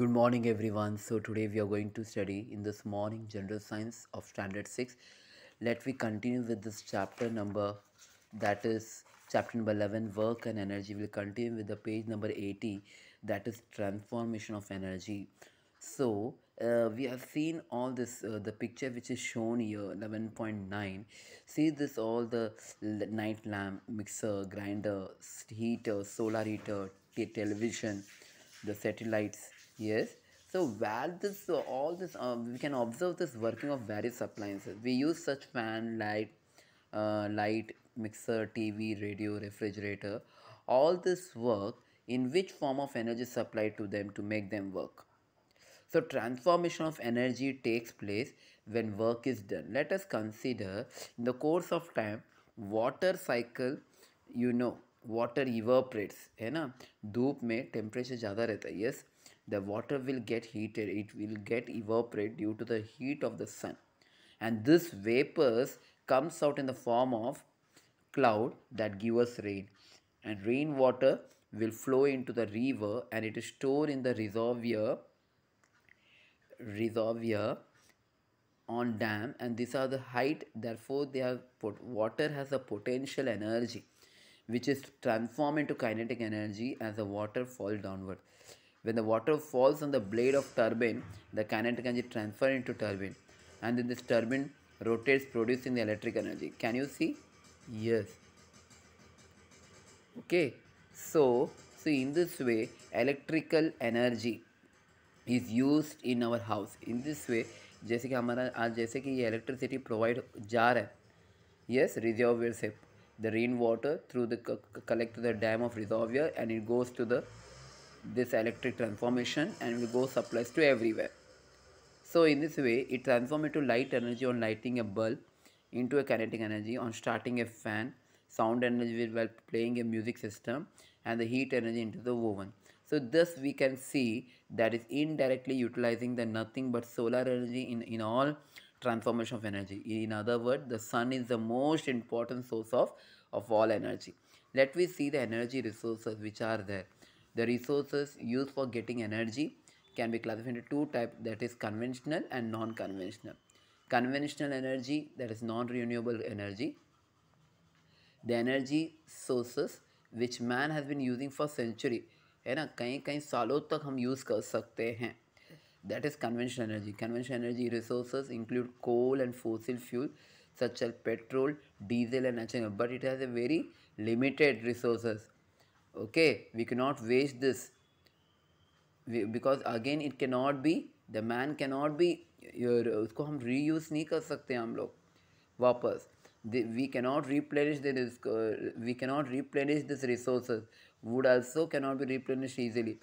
Good morning everyone. So today we are going to study in this morning general science of standard 6. Let me continue with this chapter number that is chapter number 11 work and energy. We'll continue with the page number 80 that is transformation of energy. So uh, we have seen all this uh, the picture which is shown here 11.9 see this all the night lamp mixer grinder heater solar heater television the satellites yes so while this so uh, all this uh, we can observe this working of various appliances we use such fan light uh, light mixer tv radio refrigerator all this work in which form of energy supplied to them to make them work so transformation of energy takes place when work is done let us consider in the course of time water cycle you know Water evaporates, है ना धूप में temperature ज़्यादा रहता है yes the water will get heated it will get evaporate due to the heat of the sun and this vapours comes out in the form of cloud that give us rain and rain water will flow into the river and it is stored in the reservoir reservoir on dam and this are the height therefore there have water has a potential energy which is transformed into kinetic energy as the water falls downward. When the water falls on the blade of turbine, the kinetic energy transferred into turbine and then this turbine rotates producing the electric energy. Can you see? Yes. Okay. So, so in this way electrical energy is used in our house. In this way जैसे कि हमारा आज जैसे कि ये electricity provide जा रहा है यस रिजर्वेयर से the rainwater through the collect to the dam of reservoir and it goes to the this electric transformation and it goes supplies to everywhere so in this way it transforms into light energy on lighting a bulb into a kinetic energy on starting a fan sound energy while playing a music system and the heat energy into the woven so this we can see that is indirectly utilizing the nothing but solar energy in in all transformation of energy. In other words, the sun is the most important source of, of all energy. Let me see the energy resources which are there. The resources used for getting energy can be classified into two types that is conventional and non-conventional. Conventional energy that is non-renewable energy. The energy sources which man has been using for century है ना कई कई सालों तक हम use कर सकते हैं that is conventional energy. Conventional energy resources include coal and fossil fuel such as petrol, diesel and natural but it has a very limited resources. Okay, we cannot waste this we, because again it cannot be, the man cannot be, Usko hum reuse नहीं कर सकते हम लोग we cannot replenish replenish this uh, We cannot replenish this resources. Would also cannot be replenish easily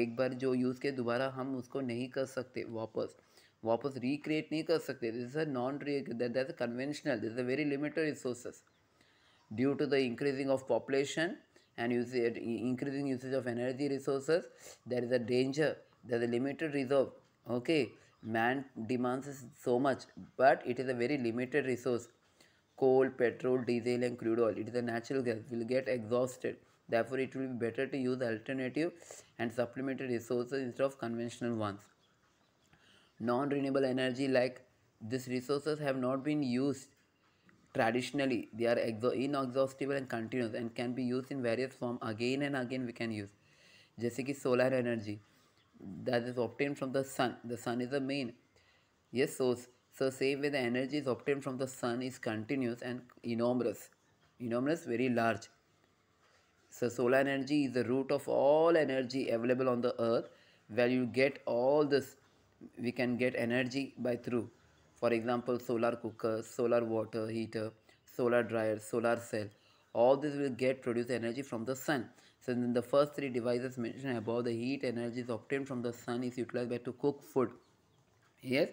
एक बार जो use किया दोबारा हम उसको नहीं कर सकते वापस वापस रिक्रिएट नहीं कर सकते दिस इज अ नॉन रिएट that conventional this a very limited resources due to the increasing of population and use increasing usage of energy resources there is a danger there a limited reserve okay man demands is so much but it is a very limited resource coal petrol diesel and crude oil it is a natural gas will get exhausted Therefore, it will be better to use alternative and supplementary resources instead of conventional ones. Non-renewable energy like these resources have not been used traditionally. They are inexhaustible and continuous and can be used in various forms. Again and again we can use. jessica solar energy that is obtained from the sun. The sun is the main yes source. So same way the energy is obtained from the sun is continuous and enormous. Enormous, very large. So solar energy is the root of all energy available on the earth where you get all this we can get energy by through for example solar cooker solar water heater solar dryer solar cell all this will get produced energy from the sun so in the first three devices mentioned above the heat energy is obtained from the sun is utilized by to cook food yes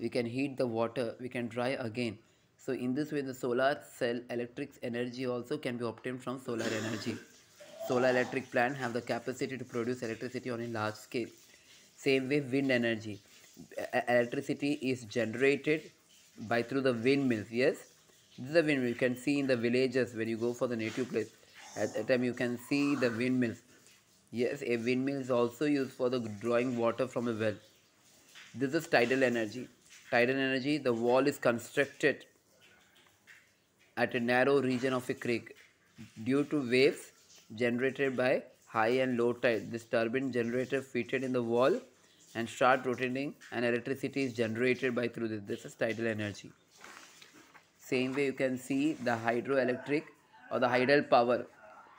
we can heat the water we can dry again so in this way the solar cell electric energy also can be obtained from solar energy solar electric plant have the capacity to produce electricity on a large scale. Same way wind energy. Electricity is generated by through the windmills, yes. This is a windmill. You can see in the villages when you go for the native place. At that time you can see the windmills. Yes, a windmill is also used for the drawing water from a well. This is tidal energy. Tidal energy, the wall is constructed at a narrow region of a creek. Due to waves, generated by high and low tide. This turbine generator fitted in the wall and start rotating and electricity is generated by through this. This is tidal energy. Same way you can see the hydroelectric or the hydel power.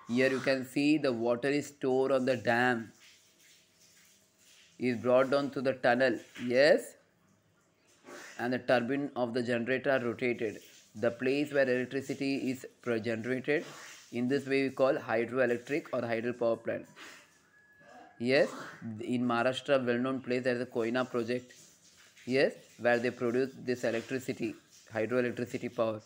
Here you can see the water is stored on the dam. Is brought down to the tunnel. Yes. And the turbine of the generator rotated. The place where electricity is generated in this way we call hydroelectric or hydro power plant. Yes, in Maharashtra well-known place there is a Koina project. Yes, where they produce this electricity, hydroelectricity power.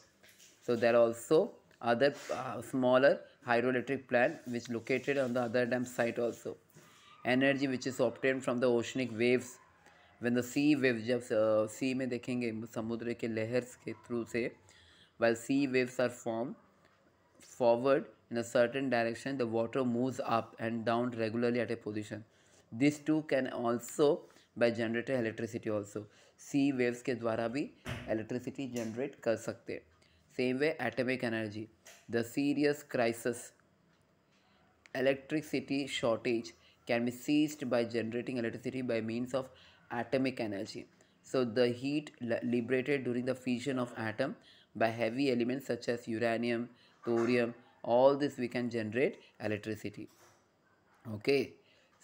So there are also other uh, smaller hydroelectric plant which located on the other dam site also. Energy which is obtained from the oceanic waves when the sea waves जब uh, sea में देखेंगे समुद्र के lehers के through से while sea waves are formed forward in a certain direction, the water moves up and down regularly at a position. This too can also by generating electricity also. Sea waves ke द्वारा bhi electricity generate kar sakte. Same way atomic energy. The serious crisis electricity shortage can be seized by generating electricity by means of atomic energy. So the heat liberated during the fission of atom by heavy elements such as uranium, thorium all this we can generate electricity okay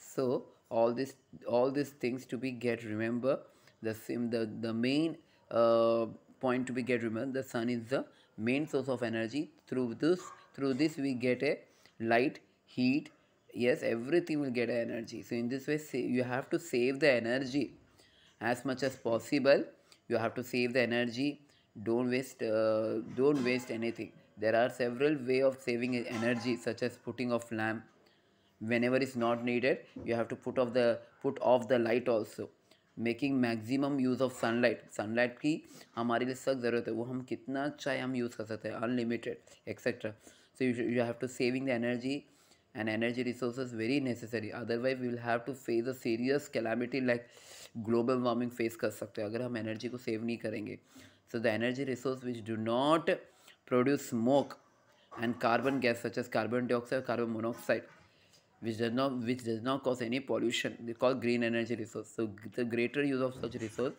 so all this all these things to be get remember the sim the the main uh, point to be get remember the sun is the main source of energy through this through this we get a light heat yes everything will get energy so in this way you have to save the energy as much as possible you have to save the energy don't waste uh, don't waste anything there are several way of saving energy such as putting off lamp whenever it's not needed. You have to put off the put off the light also. making maximum use of sunlight. Sunlight की हमारे लिए सख्त ज़रूरत है वो हम कितना चाहे हम यूज़ कर hai unlimited etc. So you you have to saving the energy and energy resources very necessary otherwise we will have to face a serious calamity like global warming face कर सकते हैं अगर energy ko save nahi karenge. so the energy resource which do not produce smoke and carbon gas such as carbon dioxide, carbon monoxide, which does not which does not cause any pollution. They call green energy resource. So the greater use of such resource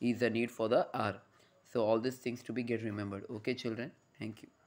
is the need for the R. So all these things to be get remembered. Okay, children. Thank you.